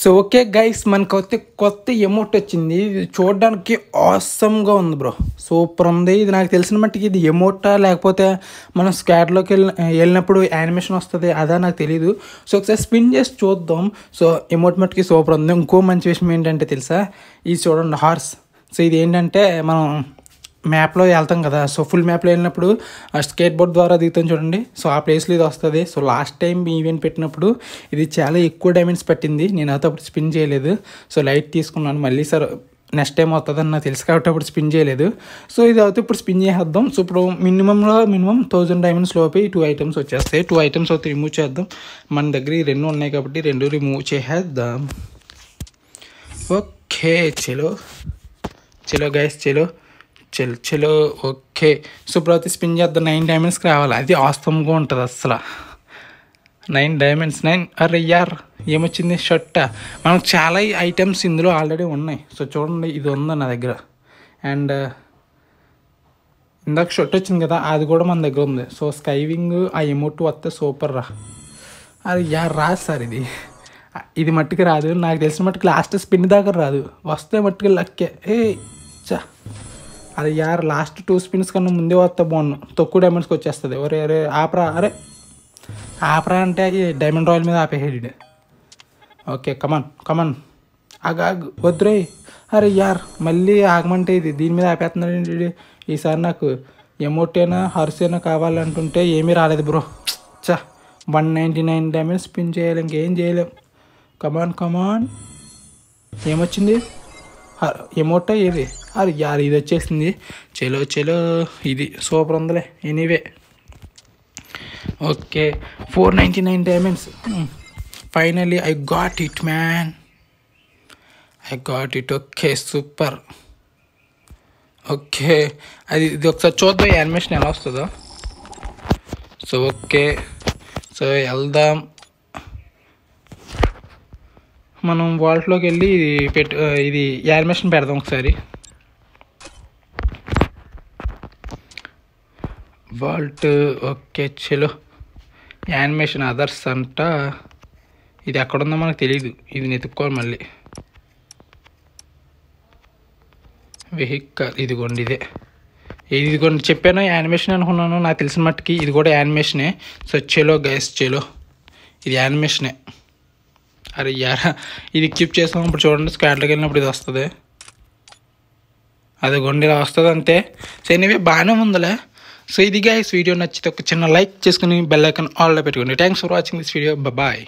so okay guys మనకు వస్తే కొత్త ఎమోట్ వచ్చింది చూడడానికి ఆసమ్గా ఉంది బ్రో సూపర్ ఉంది ఇది నాకు తెలిసిన మట్టికి ఇది ఎమోటా లేకపోతే మనం స్క్వాడ్లోకి వెళ్ళి వెళ్ళినప్పుడు యానిమేషన్ వస్తుంది అదా నాకు తెలియదు సో ఒకసారి స్పిన్ చేసి చూద్దాం సో ఎమోట్ మట్టికి సూపర్ ఉంది ఇంకో మంచి విషయం ఏంటంటే తెలుసా ఇది చూడండి హార్స్ సో ఇది ఏంటంటే మనం మ్యాప్లో వెళ్తాం కదా సో ఫుల్ మ్యాప్లో వెళ్ళినప్పుడు ఆ స్కేట్ బోర్డ్ ద్వారా దిగుతాం చూడండి సో ఆ ప్లేస్లో ఇది వస్తుంది సో లాస్ట్ టైం ఈవెంట్ పెట్టినప్పుడు ఇది చాలా ఎక్కువ డైమండ్స్ పట్టింది నేను అయితే అప్పుడు స్పిన్ చేయలేదు సో లైట్ తీసుకున్నాను మళ్ళీ సార్ నెక్స్ట్ టైం వస్తుందని నాకు తెలుసు కాబట్టి అప్పుడు స్పిన్ చేయలేదు సో ఇది అయితే ఇప్పుడు స్పిన్ చేసేద్దాం సో ఇప్పుడు మినిమంలో మినిమం థౌజండ్ డైమండ్స్ లోపే టూ ఐటమ్స్ వచ్చేస్తాయి టూ ఐటమ్స్ అయితే రిమూవ్ చేద్దాం మన దగ్గర ఈ రెండు ఉన్నాయి కాబట్టి రెండు రిమూవ్ చేసేద్దాం ఓకే చలో చలో గైస్ చలో చెల్ చెలో ఓకే సుబ్రతి స్పిన్ చేద్దాం నైన్ డైమండ్స్కి రావాలి అది ఆస్తంగా ఉంటుంది అసలు నైన్ డైమండ్స్ నైన్ అరే యార్ ఏమొచ్చింది షర్ట్ మనకు చాలా ఐటమ్స్ ఇందులో ఆల్రెడీ ఉన్నాయి సో చూడండి ఇది ఉంది నా దగ్గర అండ్ ఇందాక షర్ట్ వచ్చింది కదా అది కూడా మన దగ్గర ఉంది సో స్కైవింగ్ ఆ ఎమోట్ వస్తే సూపర్ రా అది యా రాదు సార్ ఇది ఇది మట్టుకు రాదు నాకు తెలిసిన మట్టుకు లాస్ట్ స్పిన్ దాకా రాదు వస్తే మట్టుకు లక్కే ఏ చా అది యార్ లాస్ట్ టూ స్పిన్స్ కన్నా ముందే వస్తే బాగున్నాం తక్కువ డైమండ్స్కి వచ్చేస్తుంది ఒరే అరే ఆపరా అరే ఆపరా అంటే అది డైమండ్ రాయల్ మీద ఆపేహేడి ఓకే కమన్ కమన్ ఆగు వద్దురే అరే యార్ మళ్ళీ ఆగమంటే ఇది దీని మీద ఆపేస్తున్నాడు ఈసారి నాకు ఎమోటైనా అయినా కావాలంటుంటే ఏమీ రాలేదు బ్రో చా one ninety nine damage spin చేయలేం ఇంకేం చేయలేం కమాన్ కమాన్ ఏమొచ్చింది ఎమోటో ఇది అది యారు ఇది వచ్చేసింది చెలో చెలో ఇది సూపర్ ఉందిలే anyway okay four ninety nine diamonds finally I got it man I got it okay super okay అది ఇది ఒకసారి చూద్దాం ఈ యానిమేషన్ ఎలా వస్తుందో సో ఓకే సో వెళ్దాం మనం వాల్ట్లోకి వెళ్ళి పెట్టు ఇది యానిమేషన్ పెడదాం ఒకసారి వాల్ట్ ఓకే చలో యానిమేషన్ అదర్స్ అంట ఇది ఎక్కడుందో మనకు తెలియదు ఇది నెతుక్కోవాలి మళ్ళీ వెహికల్ ఇదిగోండి ఇదే ఇదిగోండి చెప్పాను యానిమేషన్ అనుకున్నాను నాకు తెలిసిన మట్టుకి ఇది కూడా యానిమేషనే సో చెలో గైస్ చెలో ఇది యానిమేషనే అరే యారా ఇది క్లిప్ చేసాం ఇప్పుడు చూడండి స్క్వాడ్లోకి వెళ్ళినప్పుడు ఇది వస్తుంది అది గుండె ఇలా వస్తుంది అంతే సో ఎనివే బాగానే ఉందిలే సో ఇదిగా ఈ వీడియో నచ్చితే ఒక చిన్న లైక్ చేసుకుని బెల్ ఐకన్ ఆల్లో పెట్టుకోండి thanks for watching this video bye